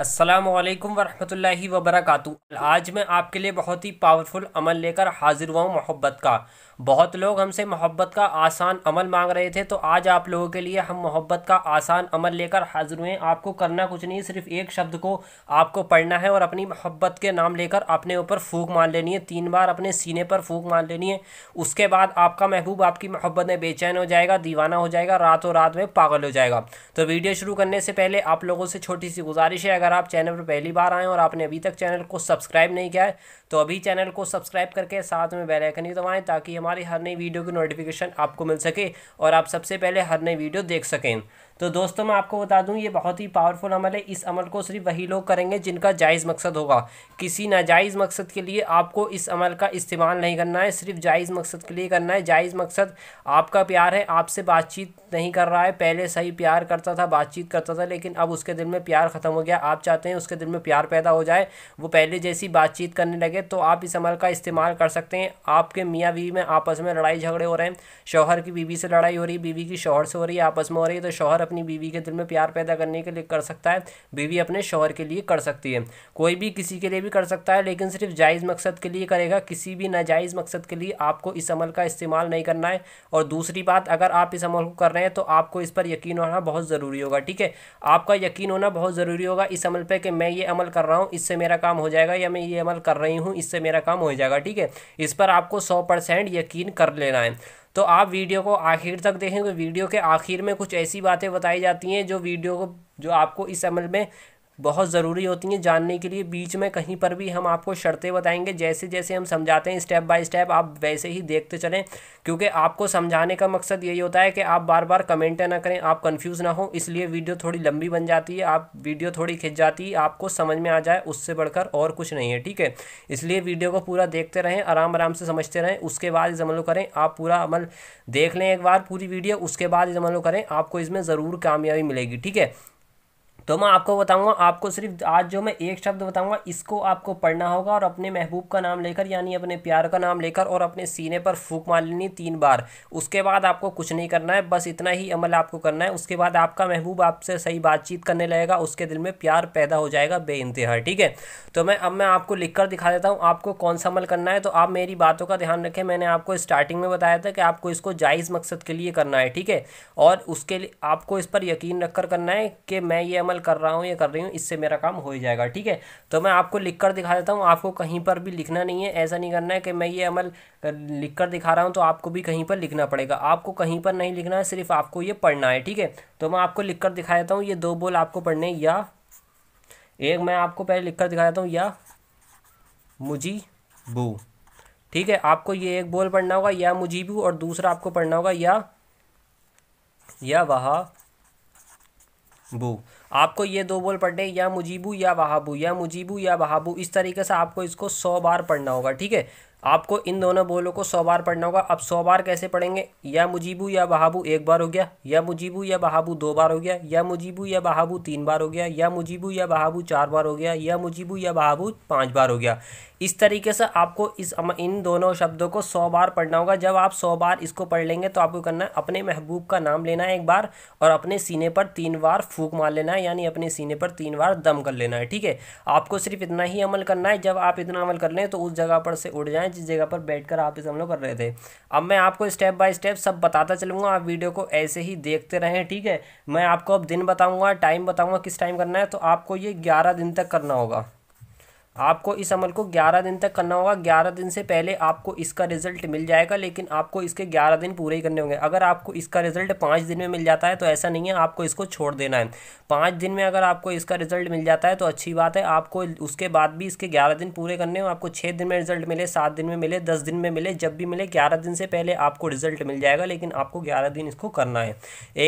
असलकम वरहमल वबरक आज मैं आपके लिए बहुत ही पावरफुल अमल लेकर हाजिर हुआ हूँ मोहब्बत का बहुत लोग हमसे मोहब्बत का आसान अमल मांग रहे थे तो आज आप लोगों के लिए हम मोहब्बत का आसान अमल लेकर हाजिर हुए आपको करना कुछ नहीं सिर्फ एक शब्द को आपको पढ़ना है और अपनी मोहब्बत के नाम लेकर अपने ऊपर फूक मान लेनी है तीन बार अपने सीने पर फूक मान लेनी है उसके बाद आपका महबूब आपकी मोहब्बत में बेचैन हो जाएगा दीवाना हो जाएगा रातों रात में पागल हो जाएगा तो वीडियो शुरू करने से पहले आप लोगों से छोटी सी गुजारिश है अगर आप चैनल पर पहली बार आएँ और आपने अभी तक चैनल को सब्सक्राइब नहीं किया है तो अभी चैनल को सब्सक्राइब करके साथ में बेल आइकन ही दबाएं ताकि हमारी हर नई वीडियो की नोटिफिकेशन आपको मिल सके और आप सबसे पहले हर नई वीडियो देख सकें तो दोस्तों मैं आपको बता दूं ये बहुत ही पावरफुल अमल है इस अमल को सिर्फ वही लोग करेंगे जिनका जायज़ मकसद होगा किसी नाजायज़ मकसद के लिए आपको इस अमल का इस्तेमाल नहीं करना है सिर्फ जायज़ मकसद के लिए करना है जायज़ मकसद आपका प्यार है आपसे बातचीत नहीं कर रहा है पहले सही प्यार करता था बातचीत करता था लेकिन अब उसके दिल में प्यार ख़त्म हो गया आप आप चाहते हैं उसके दिल में प्यार पैदा हो जाए वो पहले जैसी बातचीत करने लगे तो आप इस अमल का इस्तेमाल कर सकते हैं आपके मियाँ बीवी में आपस में लड़ाई झगड़े हो रहे हैं शोहर की बीवी से लड़ाई हो रही है बीवी की शोहर से हो रही है आपस में हो रही है तो शोहर अपनी बीवी के दिल में प्यार पैदा करने के लिए कर सकता है बीवी अपने शोहर के लिए कर सकती है कोई भी किसी के लिए भी कर सकता है लेकिन सिर्फ जायज़ मकसद के लिए करेगा किसी भी नाजायज़ मकसद के लिए आपको इस अमल का इस्तेमाल नहीं करना है और दूसरी बात अगर आप इस अमल को कर रहे हैं तो आपको इस पर यकीन होना बहुत ज़रूरी होगा ठीक है आपका यकीन होना बहुत ज़रूरी होगा इस अमल पे कि मैं ये अमल कर रहा हूँ इससे मेरा काम हो जाएगा या मैं ये अमल कर रही हूँ इससे मेरा काम हो जाएगा ठीक है इस पर आपको सौ परसेंट यकीन कर लेना है तो आप वीडियो को आखिर तक देखेंगे वीडियो के आखिर में कुछ ऐसी बातें बताई जाती हैं जो वीडियो को जो आपको इस अमल में बहुत ज़रूरी होती हैं जानने के लिए बीच में कहीं पर भी हम आपको शर्तें बताएंगे जैसे जैसे हम समझाते हैं स्टेप बाय स्टेप आप वैसे ही देखते चलें क्योंकि आपको समझाने का मकसद यही होता है कि आप बार बार कमेंटें ना करें आप कंफ्यूज ना हो इसलिए वीडियो थोड़ी लंबी बन जाती है आप वीडियो थोड़ी खिंच जाती है आपको समझ में आ जाए उससे बढ़कर और कुछ नहीं है ठीक है इसलिए वीडियो को पूरा देखते रहें आराम आराम से समझते रहें उसके बाद इस अमल करें आप पूरा अमल देख लें एक बार पूरी वीडियो उसके बाद इस अमल करें आपको इसमें ज़रूर कामयाबी मिलेगी ठीक है तो मैं आपको बताऊंगा आपको सिर्फ आज जो मैं एक शब्द बताऊंगा इसको आपको पढ़ना होगा और अपने महबूब का नाम लेकर यानी अपने प्यार का नाम लेकर और अपने सीने पर फूक मार लेनी तीन बार उसके बाद आपको कुछ नहीं करना है बस इतना ही अमल आपको करना है उसके बाद आपका महबूब आपसे सही बातचीत करने लगेगा उसके दिल में प्यार पैदा हो जाएगा बे ठीक है तो मैं अब मैं आपको लिख कर दिखा देता हूँ आपको कौन सा अमल करना है तो आप मेरी बातों का ध्यान रखें मैंने आपको स्टार्टिंग में बताया था कि आपको इसको जायज़ मकसद के लिए करना है ठीक है और उसके लिए आपको इस पर यकीन रखकर करना है कि मैं ये अमल कल कर रहा हूँ या कर रही हूँ इससे मेरा काम हो ही जाएगा ठीक है तो मैं आपको लिख कर दिखा देता हूँ आपको कहीं पर भी लिखना नहीं है ऐसा नहीं करना है कि मैं ये अमल लिख कर दिखा रहा हूँ तो आपको भी कहीं पर लिखना पड़ेगा आपको कहीं पर नहीं लिखना है सिर्फ आपको ये पढ़ना है ठीक है तो मैं आपको लिख कर दिखा देता हूँ ये दो बोल आपको पढ़ने या एक मैं आपको पहले लिख कर दिखा देता हूँ या मुझी बू ठीक है आपको ये एक बोल पढ़ना होगा या मुझी बू और दूसरा आपको पढ़ना होगा या या वहा बू आपको ये दो बोल पढ़ने या मुजीबू या वहाबू या मुजीबू या वहाबू इस तरीके से आपको इसको सौ बार पढ़ना होगा ठीक है आपको इन दोनों बोलों को सौ बार पढ़ना होगा अब सौ बार कैसे पढ़ेंगे या मुजीबू या बहाबू एक बार हो गया या मुजीबू या बहाबू दो बार हो गया या मुजीबू या बहाबू तीन बार हो गया या मुजीबू या बहाबू चार बार हो गया या मुजीबू या बहाबू पाँच बार हो गया इस तरीके से आपको इस इन दोनों शब्दों को सौ बार पढ़ना होगा जब आप सौ बार इसको पढ़ लेंगे तो आपको करना है अपने महबूब का नाम लेना है एक बार और अपने सीने पर तीन बार फूक मार लेना है यानी अपने सीने पर तीन बार दम कर लेना है ठीक है आपको सिर्फ इतना ही अमल करना है जब आप इतना अमल कर लें तो उस जगह पर से उड़ जाएँ जिस जगह पर बैठ आप इस अमलों कर रहे थे अब मैं आपको स्टेप बाय स्टेप सब बताता चलूँगा आप वीडियो को ऐसे ही देखते रहें ठीक है मैं आपको अब दिन बताऊँगा टाइम बताऊँगा किस टाइम करना है तो आपको ये ग्यारह दिन तक करना होगा आपको इस अमल को 11 दिन तक करना होगा 11 दिन से पहले आपको इसका रिजल्ट मिल जाएगा लेकिन आपको इसके 11 दिन पूरे ही करने होंगे अगर आपको इसका रिजल्ट पाँच दिन में मिल जाता है तो ऐसा नहीं है आपको इसको छोड़ देना है पाँच दिन में अगर आपको इसका रिजल्ट मिल जाता है तो अच्छी बात है आपको उसके बाद भी इसके ग्यारह दिन पूरे करने हो आपको छः दिन में रिजल्ट मिले सात दिन में मिले दस दिन में मिले जब भी मिले ग्यारह दिन से पहले आपको रिजल्ट मिल जाएगा लेकिन आपको ग्यारह दिन इसको करना है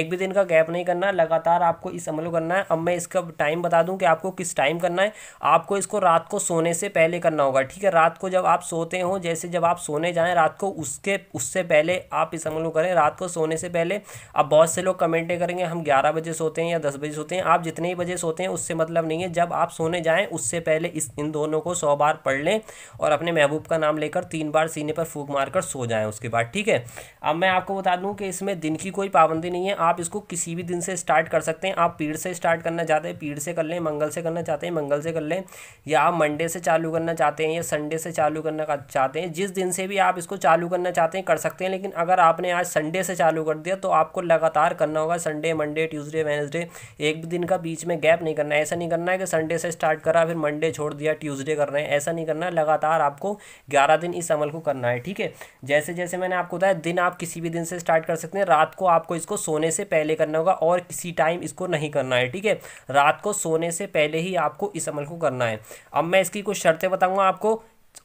एक भी दिन का गैप नहीं करना लगातार आपको इस अमल को करना है अब मैं इसका टाइम बता दूँ कि आपको किस टाइम करना है आपको इसको रात को सोने से पहले करना होगा ठीक है रात को जब आप सोते हो जैसे जब आप सोने जाएं रात को उसके उससे पहले आप इस अमल को करें रात को सोने से पहले अब बहुत से लोग कमेंटें करेंगे हम ग्यारह बजे सोते हैं या दस बजे सोते हैं आप जितने ही बजे सोते हैं उससे मतलब नहीं है जब आप सोने जाएँ उससे पहले इस इन दोनों को सौ बार पढ़ लें और अपने महबूब का नाम लेकर तीन बार सीने पर फूक मार कर सो जाएँ उसके बाद ठीक है अब मैं आपको बता दूँ कि इसमें दिन की कोई पाबंदी नहीं है आप इसको किसी भी दिन से स्टार्ट कर सकते हैं आप पीढ़ से स्टार्ट करना चाहते हैं पीढ़ से कर लें मंगल से करना चाहते हैं मंगल से कर लें या आप मंडे से चालू करना चाहते हैं या संडे से चालू करना चाहते हैं जिस दिन से भी आप इसको चालू करना चाहते हैं कर सकते हैं लेकिन अगर आपने आज संडे से चालू कर दिया तो आपको लगातार करना होगा संडे मंडे ट्यूसडे वेनसडे एक भी दिन का बीच में गैप नहीं करना है ऐसा नहीं करना है कि संडे से स्टार्ट करा फिर मंडे छोड़ दिया ट्यूजडे कर रहे हैं ऐसा नहीं करना है लगातार आपको ग्यारह दिन इस अमल को करना है ठीक है जैसे जैसे मैंने आपको बताया दिन आप किसी भी दिन से स्टार्ट कर सकते हैं रात को आपको इसको सोने से पहले करना होगा और किसी टाइम इसको नहीं करना है ठीक है रात को सोने से पहले ही आपको इस अमल को करना है अब मैं इसकी कुछ शर्तें बताऊंगा आपको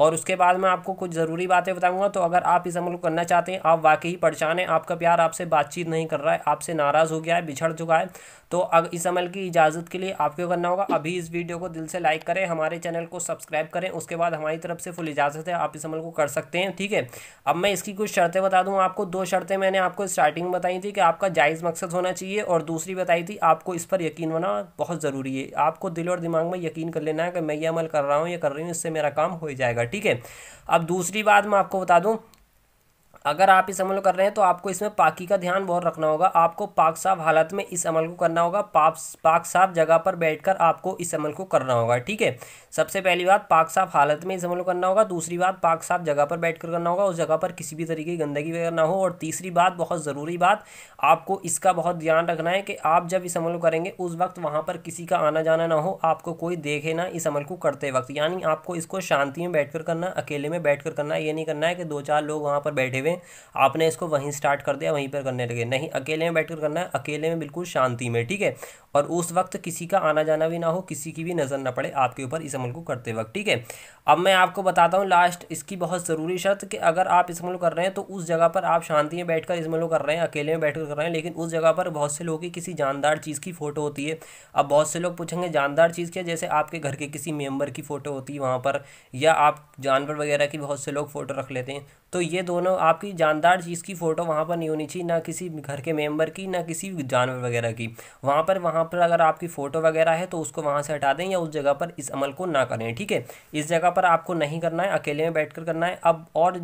और उसके बाद मैं आपको कुछ ज़रूरी बातें बताऊंगा तो अगर आप इस अमल को करना चाहते हैं आप वाकई ही परेशान हैं आपका प्यार आपसे बातचीत नहीं कर रहा है आपसे नाराज़ हो गया है बिछड़ चुका है तो अब इस अमल की इजाज़त के लिए आपको करना होगा अभी इस वीडियो को दिल से लाइक करें हमारे चैनल को सब्सक्राइब करें उसके बाद हमारी तरफ से फुल इजाज़त है आप इस अमल को कर सकते हैं ठीक है अब मैं इसकी कुछ शर्तें बता दूँ आपको दो शर्तें मैंने आपको स्टार्टिंग में बताई थी कि आपका जायज़ मकसद होना चाहिए और दूसरी बताई थी आपको इस पर यकीन होना बहुत ज़रूरी है आपको दिल और दिमाग में यकीन कर लेना है कि मैं ये अमल कर रहा हूँ या कर रही हूँ इससे मेरा काम हो जाएगा जाएगा ठीक है अब दूसरी बात मैं आपको बता दूँ अगर आप इस अमल को कर रहे हैं तो आपको इसमें पाकी का ध्यान बहुत रखना होगा आपको पाक साफ हालत में इस अमल को करना होगा पाप पाक साफ जगह पर बैठकर आपको इस अमल को करना होगा ठीक है सबसे पहली बात पाक साफ हालत में इस अमल को करना होगा दूसरी बात पाक साफ जगह पर बैठ करना होगा उस जगह पर किसी भी तरीके की गंदगी वगैरह ना हो और तीसरी बात बहुत ज़रूरी बात आपको इसका बहुत ध्यान रखना है कि आप जब इस अमल को करेंगे उस वक्त वहाँ पर किसी का आना जाना ना हो आपको कोई देखे ना इस अमल को करते वक्त यानी आपको इसको शांति में बैठ करना अकेले में बैठ करना ये नहीं करना है कि दो चार लोग वहाँ पर बैठे हुए से आपने इसको वहीं स्टार्ट कर दिया वहीं पर करने लगे नहीं अकेले में बैठ करना है अकेले में बिल्कुल शांति में ठीक है और उस वक्त किसी का आना जाना भी ना हो किसी की भी नज़र ना पड़े आपके ऊपर इस अमल को करते वक्त ठीक है अब मैं आपको बताता हूँ लास्ट इसकी बहुत ज़रूरी शर्त कि अगर आप इस अमल कर रहे हैं तो उस जगह पर आप शांति में बैठकर इस अमल कर रहे हैं अकेले में बैठकर कर रहे हैं लेकिन उस जगह पर बहुत से लोगों की किसी जानदार चीज़ की फ़ोटो होती है अब बहुत से लोग पूछेंगे जानदार चीज़ क्या जैसे आपके घर के किसी मेम्बर की फ़ोटो होती है वहाँ पर या आप जानवर वगैरह की बहुत से लोग फ़ोटो रख लेते हैं तो ये दोनों आप काफ़ी जानदार चीज़ की फ़ोटो वहाँ पर नहीं होनी चाहिए ना किसी घर के मेम्बर की ना किसी जानवर वगैरह की वहाँ पर वहाँ पर अगर आपकी फ़ोटो वगैरह है तो उसको वहाँ से हटा दें या उस जगह पर इस अमल को ना करें ठीक है इस जगह पर आपको नहीं करना है अकेले में बैठ करना है अब और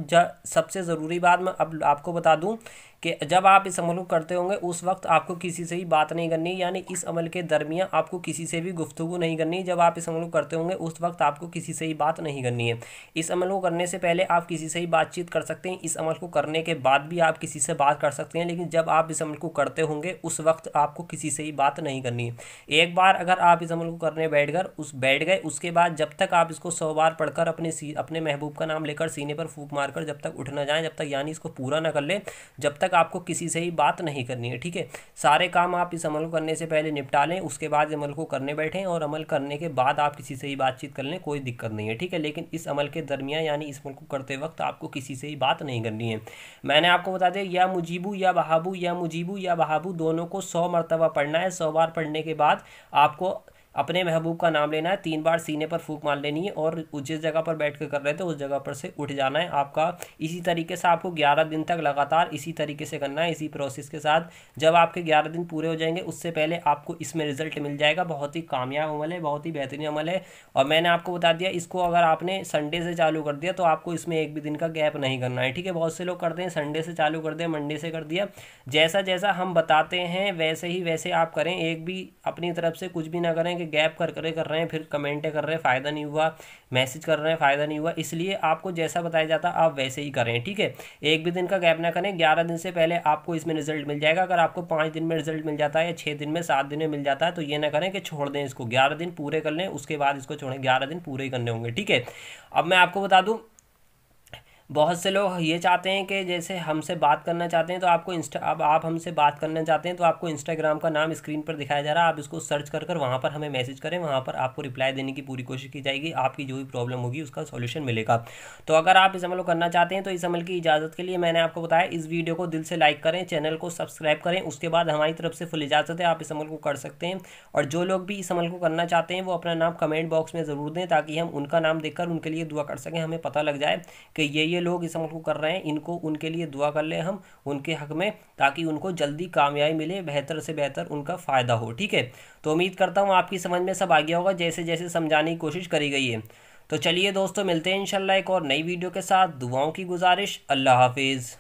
सबसे ज़रूरी बात मैं अब आपको बता दूँ कि जब आप इस अमल को करते होंगे उस वक्त आपको किसी से ही बात नहीं करनी यानी इस अमल के दरमियान आपको किसी से भी गुफ्तु नहीं करनी जब आप इस अमल को करते होंगे उस वक्त आपको किसी से ही बात नहीं करनी है इस अमल को करने से पहले आप किसी से ही बातचीत कर सकते हैं इस अमल को करने के बाद भी आप किसी से बात कर सकते हैं लेकिन जब आप इस अमल को करते होंगे उस वक्त आपको किसी से ही बात नहीं करनी है एक बार अगर आप इस अमल को करने बैठ कर उस बैठ गए उसके बाद जब तक आप इसको सौ बार पढ़कर अपने अपने महबूब का नाम लेकर सीने पर फूक मारकर जब तक उठना जाए जब तक यानी इसको पूरा ना कर ले जब तक तक आपको किसी से ही बात नहीं करनी है ठीक है सारे काम आप इस अमल को करने से पहले निपटा लें उसके बाद अमल को करने बैठें और अमल करने के बाद आप किसी से ही बातचीत कर लें कोई दिक्कत नहीं है ठीक है लेकिन इस अमल के दरमियान यानी इस अमल को करते वक्त आपको किसी से ही बात नहीं करनी है मैंने आपको बता दिया या मुजीबू या बहाबू या मुजीबू या बहाबू दोनों को सौ मरतबा पढ़ना है सौ बार पढ़ने के बाद आपको अपने महबूब का नाम लेना है तीन बार सीने पर फूक मार लेनी है और जिस जगह पर बैठ कर कर रहे थे उस जगह पर से उठ जाना है आपका इसी तरीके से आपको ग्यारह दिन तक लगातार इसी तरीके से करना है इसी प्रोसेस के साथ जब आपके ग्यारह दिन पूरे हो जाएंगे उससे पहले आपको इसमें रिजल्ट मिल जाएगा बहुत ही कामयाब अमल है बहुत ही बेहतरीन अमल है और मैंने आपको बता दिया इसको अगर आपने संडे से चालू कर दिया तो आपको इसमें एक भी दिन का गैप नहीं करना है ठीक है बहुत से लोग करते हैं संडे से चालू कर दिया मंडे से कर दिया जैसा जैसा हम बताते हैं वैसे ही वैसे आप करें एक भी अपनी तरफ से कुछ भी ना करें कि गैप कर करे कर रहे हैं फिर कमेंटें कर रहे हैं फ़ायदा नहीं हुआ मैसेज कर रहे हैं फ़ायदा नहीं हुआ इसलिए आपको जैसा बताया जाता आप वैसे ही करें ठीक है एक भी दिन का गैप ना करें ग्यारह दिन से पहले आपको इसमें रिजल्ट मिल जाएगा अगर आपको पाँच दिन में रिजल्ट मिल जाता है या छः दिन में सात दिन में मिल जाता है तो ये ना करें कि छोड़ दें इसको ग्यारह दिन पूरे कर लें उसके बाद इसको छोड़ें ग्यारह दिन पूरे ही करने होंगे ठीक है अब मैं आपको बता दूँ बहुत से लोग ये चाहते हैं कि जैसे हमसे बात करना चाहते हैं तो आपको इंस्टा अब आप हमसे बात करना चाहते हैं तो आपको इंस्टाग्राम का नाम स्क्रीन पर दिखाया जा रहा है आप इसको सर्च कर कर वहाँ पर हमें मैसेज करें वहाँ पर आपको रिप्लाई देने की पूरी कोशिश की जाएगी आपकी जो भी प्रॉब्लम होगी उसका सोल्यूशन मिलेगा तो अगर आप इस अमल को करना चाहते हैं तो इस अमल की इजाज़त के लिए मैंने आपको बताया इस वीडियो को दिल से लाइक करें चैनल को सब्सक्राइब करें उसके बाद हमारी तरफ से फुल इजाज़त है आप इस अमल को कर सकते हैं और जो लोग भी इस अमल को करना चाहते हैं वो अपना नाम कमेंट बॉक्स में ज़रूर दें ताकि हम उनका नाम देख उनके लिए दुआ कर सकें हमें पता लग जाए कि ये ये लोग इस अमल को कर रहे हैं इनको उनके लिए दुआ कर लें हम उनके हक में ताकि उनको जल्दी कामयाबी मिले बेहतर से बेहतर उनका फ़ायदा हो ठीक है तो उम्मीद करता हूँ आपकी समझ में सब आ गया होगा जैसे जैसे समझाने की कोशिश करी गई है तो चलिए दोस्तों मिलते हैं इंशाल्लाह एक और नई वीडियो के साथ दुआओं की गुजारिश अल्लाह हाफिज़